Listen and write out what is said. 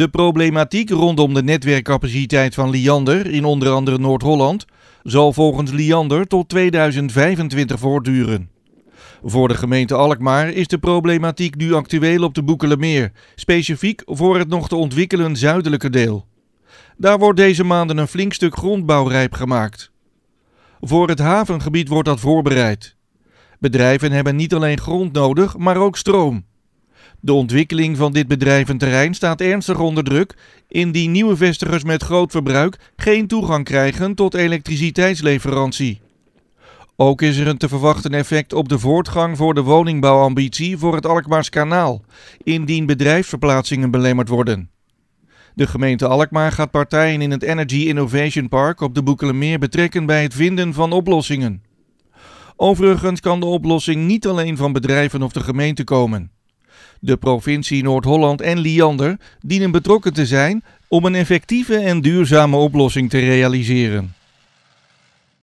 De problematiek rondom de netwerkcapaciteit van Liander in onder andere Noord-Holland zal volgens Liander tot 2025 voortduren. Voor de gemeente Alkmaar is de problematiek nu actueel op de Meer, specifiek voor het nog te ontwikkelen zuidelijke deel. Daar wordt deze maanden een flink stuk grondbouwrijp gemaakt. Voor het havengebied wordt dat voorbereid. Bedrijven hebben niet alleen grond nodig, maar ook stroom. De ontwikkeling van dit bedrijventerrein staat ernstig onder druk, indien nieuwe vestigers met groot verbruik geen toegang krijgen tot elektriciteitsleverantie. Ook is er een te verwachten effect op de voortgang voor de woningbouwambitie voor het Alkmaars kanaal, indien bedrijfsverplaatsingen belemmerd worden. De gemeente Alkmaar gaat partijen in het Energy Innovation Park op de Boekelenmeer betrekken bij het vinden van oplossingen. Overigens kan de oplossing niet alleen van bedrijven of de gemeente komen. De provincie Noord-Holland en Liander dienen betrokken te zijn om een effectieve en duurzame oplossing te realiseren.